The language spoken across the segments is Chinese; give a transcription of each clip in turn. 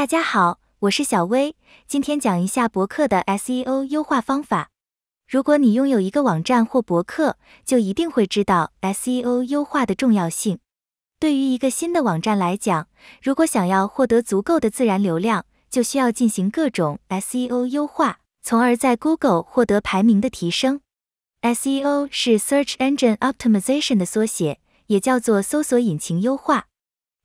大家好，我是小薇，今天讲一下博客的 SEO 优化方法。如果你拥有一个网站或博客，就一定会知道 SEO 优化的重要性。对于一个新的网站来讲，如果想要获得足够的自然流量，就需要进行各种 SEO 优化，从而在 Google 获得排名的提升。SEO 是 Search Engine Optimization 的缩写，也叫做搜索引擎优化。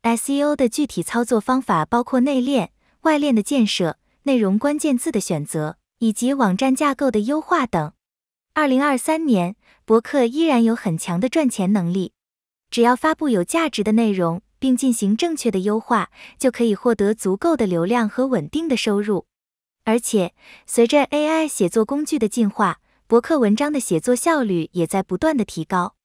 SEO 的具体操作方法包括内链、外链的建设、内容关键字的选择以及网站架构的优化等。二零二三年，博客依然有很强的赚钱能力。只要发布有价值的内容，并进行正确的优化，就可以获得足够的流量和稳定的收入。而且，随着 AI 写作工具的进化，博客文章的写作效率也在不断的提高。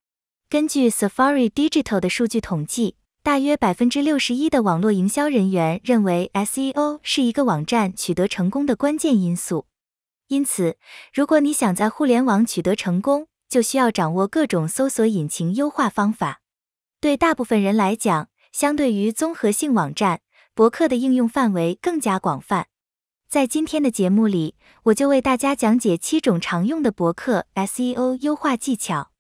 根据 Safari Digital 的数据统计。大约百分之六十一的网络营销人员认为，SEO 是一个网站取得成功的关键因素。因此，如果你想在互联网取得成功，就需要掌握各种搜索引擎优化方法。对大部分人来讲，相对于综合性网站，博客的应用范围更加广泛。在今天的节目里，我就为大家讲解七种常用的博客 SEO 优化技巧：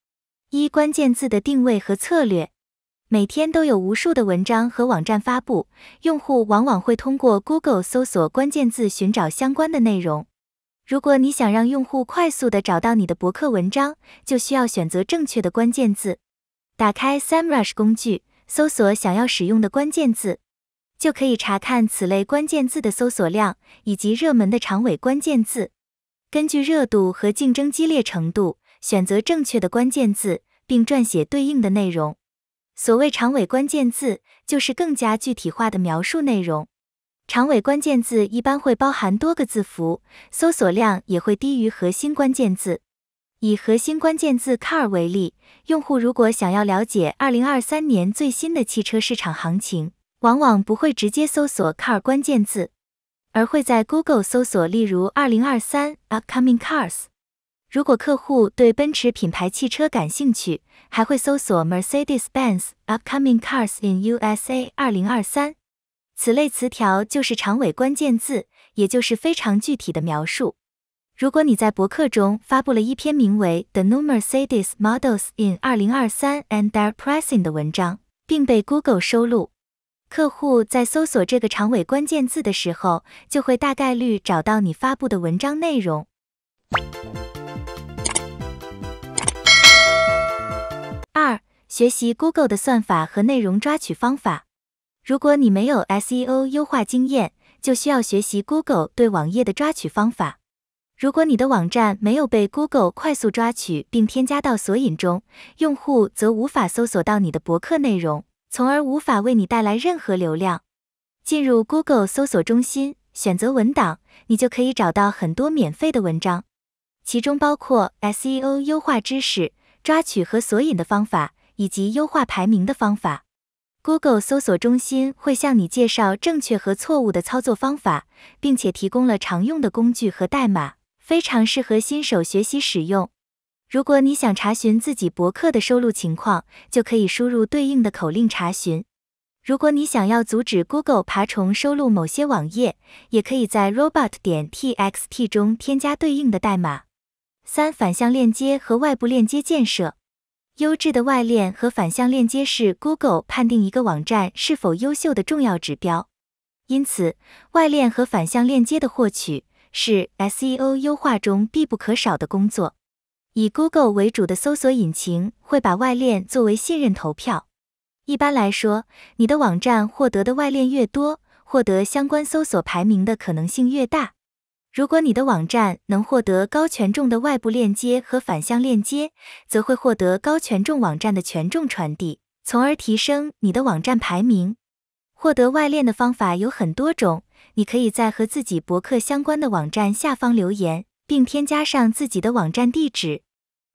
一、关键字的定位和策略。每天都有无数的文章和网站发布，用户往往会通过 Google 搜索关键字寻找相关的内容。如果你想让用户快速的找到你的博客文章，就需要选择正确的关键字。打开 Semrush 工具，搜索想要使用的关键字，就可以查看此类关键字的搜索量以及热门的长尾关键字。根据热度和竞争激烈程度，选择正确的关键字，并撰写对应的内容。所谓长尾关键字，就是更加具体化的描述内容。长尾关键字一般会包含多个字符，搜索量也会低于核心关键字。以核心关键字 car 为例，用户如果想要了解2023年最新的汽车市场行情，往往不会直接搜索 car 关键字，而会在 Google 搜索，例如2023 upcoming cars。如果客户对奔驰品牌汽车感兴趣，还会搜索 Mercedes-Benz upcoming cars in USA 2023。此类词条就是长尾关键字，也就是非常具体的描述。如果你在博客中发布了一篇名为 The New Mercedes Models in 2023 and Their Pricing 的文章，并被 Google 收录，客户在搜索这个长尾关键字的时候，就会大概率找到你发布的文章内容。学习 Google 的算法和内容抓取方法。如果你没有 SEO 优化经验，就需要学习 Google 对网页的抓取方法。如果你的网站没有被 Google 快速抓取并添加到索引中，用户则无法搜索到你的博客内容，从而无法为你带来任何流量。进入 Google 搜索中心，选择文档，你就可以找到很多免费的文章，其中包括 SEO 优化知识、抓取和索引的方法。以及优化排名的方法，Google 搜索中心会向你介绍正确和错误的操作方法，并且提供了常用的工具和代码，非常适合新手学习使用。如果你想查询自己博客的收录情况，就可以输入对应的口令查询。如果你想要阻止 Google 爬虫收录某些网页，也可以在 r o b o t 点 t x t 中添加对应的代码。三、反向链接和外部链接建设。优质的外链和反向链接是 Google 判定一个网站是否优秀的重要指标，因此外链和反向链接的获取是 SEO 优化中必不可少的工作。以 Google 为主的搜索引擎会把外链作为信任投票。一般来说，你的网站获得的外链越多，获得相关搜索排名的可能性越大。如果你的网站能获得高权重的外部链接和反向链接，则会获得高权重网站的权重传递，从而提升你的网站排名。获得外链的方法有很多种，你可以在和自己博客相关的网站下方留言，并添加上自己的网站地址，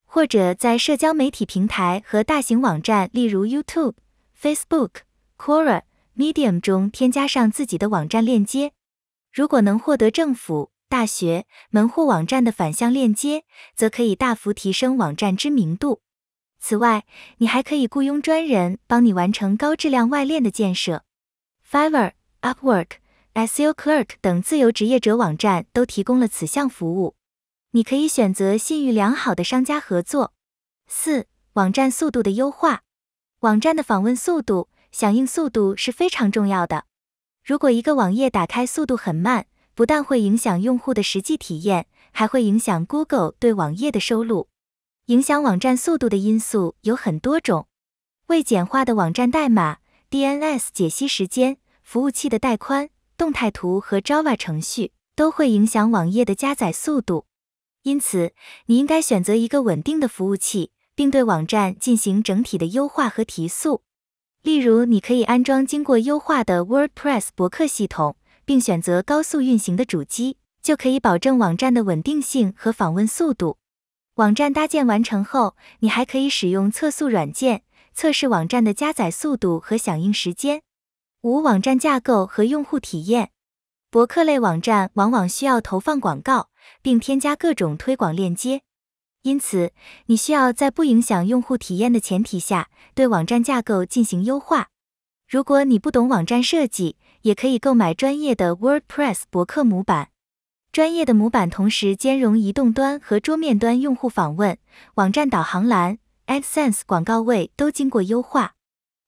或者在社交媒体平台和大型网站，例如 YouTube、Facebook、Quora、Medium 中添加上自己的网站链接。如果能获得政府大学门户网站的反向链接，则可以大幅提升网站知名度。此外，你还可以雇佣专人帮你完成高质量外链的建设。Fiverr、Upwork、SEO Clerk 等自由职业者网站都提供了此项服务，你可以选择信誉良好的商家合作。四、网站速度的优化，网站的访问速度、响应速度是非常重要的。如果一个网页打开速度很慢，不但会影响用户的实际体验，还会影响 Google 对网页的收录。影响网站速度的因素有很多种，未简化的网站代码、DNS 解析时间、服务器的带宽、动态图和 Java 程序都会影响网页的加载速度。因此，你应该选择一个稳定的服务器，并对网站进行整体的优化和提速。例如，你可以安装经过优化的 WordPress 博客系统。并选择高速运行的主机，就可以保证网站的稳定性和访问速度。网站搭建完成后，你还可以使用测速软件测试网站的加载速度和响应时间。五、网站架构和用户体验。博客类网站往往需要投放广告，并添加各种推广链接，因此你需要在不影响用户体验的前提下，对网站架构进行优化。如果你不懂网站设计，也可以购买专业的 WordPress 博客模板，专业的模板同时兼容移动端和桌面端用户访问，网站导航栏、AdSense 广告位都经过优化。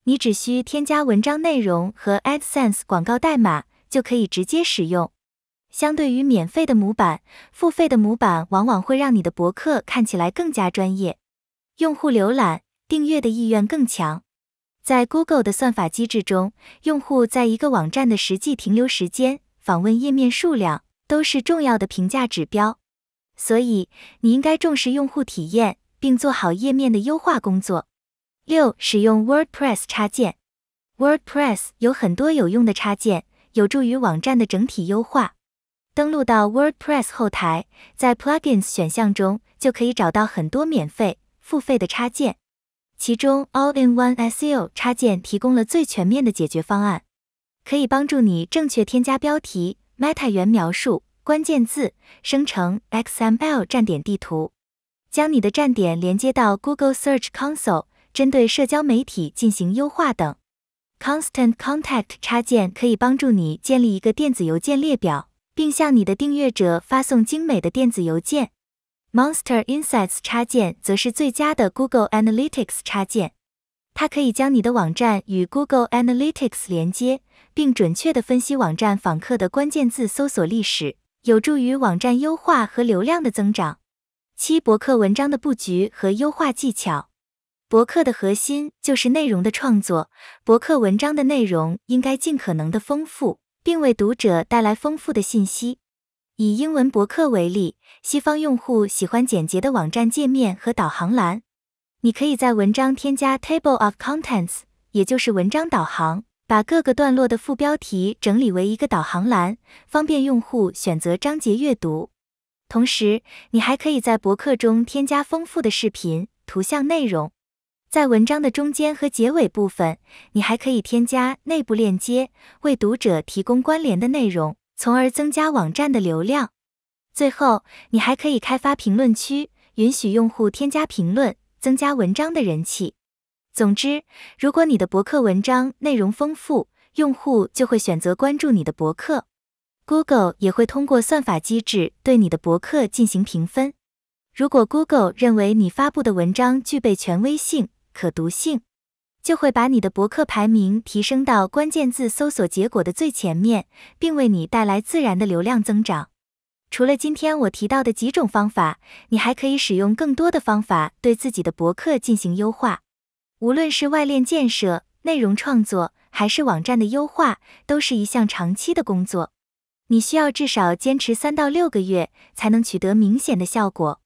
你只需添加文章内容和 AdSense 广告代码，就可以直接使用。相对于免费的模板，付费的模板往往会让你的博客看起来更加专业，用户浏览、订阅的意愿更强。在 Google 的算法机制中，用户在一个网站的实际停留时间、访问页面数量都是重要的评价指标，所以你应该重视用户体验，并做好页面的优化工作。六、使用 WordPress 插件。WordPress 有很多有用的插件，有助于网站的整体优化。登录到 WordPress 后台，在 Plugins 选项中就可以找到很多免费、付费的插件。其中，All in One SEO 插件提供了最全面的解决方案，可以帮助你正确添加标题、Meta 元描述、关键字，生成 XML 站点地图，将你的站点连接到 Google Search Console，针对社交媒体进行优化等。Constant Contact 插件可以帮助你建立一个电子邮件列表，并向你的订阅者发送精美的电子邮件。Monster Insights 插件则是最佳的 Google Analytics 插件，它可以将你的网站与 Google Analytics 连接，并准确的分析网站访客的关键字搜索历史，有助于网站优化和流量的增长。七、博客文章的布局和优化技巧。博客的核心就是内容的创作，博客文章的内容应该尽可能的丰富，并为读者带来丰富的信息。以英文博客为例，西方用户喜欢简洁的网站界面和导航栏。你可以在文章添加 Table of Contents，也就是文章导航，把各个段落的副标题整理为一个导航栏，方便用户选择章节阅读。同时，你还可以在博客中添加丰富的视频、图像内容。在文章的中间和结尾部分，你还可以添加内部链接，为读者提供关联的内容。从而增加网站的流量。最后，你还可以开发评论区，允许用户添加评论，增加文章的人气。总之，如果你的博客文章内容丰富，用户就会选择关注你的博客。Google 也会通过算法机制对你的博客进行评分。如果 Google 认为你发布的文章具备权威性、可读性，就会把你的博客排名提升到关键字搜索结果的最前面，并为你带来自然的流量增长。除了今天我提到的几种方法，你还可以使用更多的方法对自己的博客进行优化。无论是外链建设、内容创作，还是网站的优化，都是一项长期的工作。你需要至少坚持三到六个月才能取得明显的效果。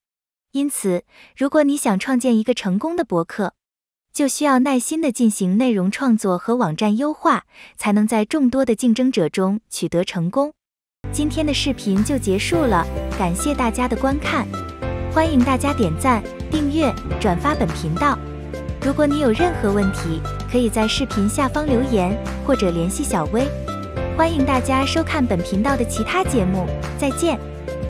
因此，如果你想创建一个成功的博客，就需要耐心的进行内容创作和网站优化，才能在众多的竞争者中取得成功。今天的视频就结束了，感谢大家的观看，欢迎大家点赞、订阅、转发本频道。如果你有任何问题，可以在视频下方留言或者联系小薇。欢迎大家收看本频道的其他节目，再见。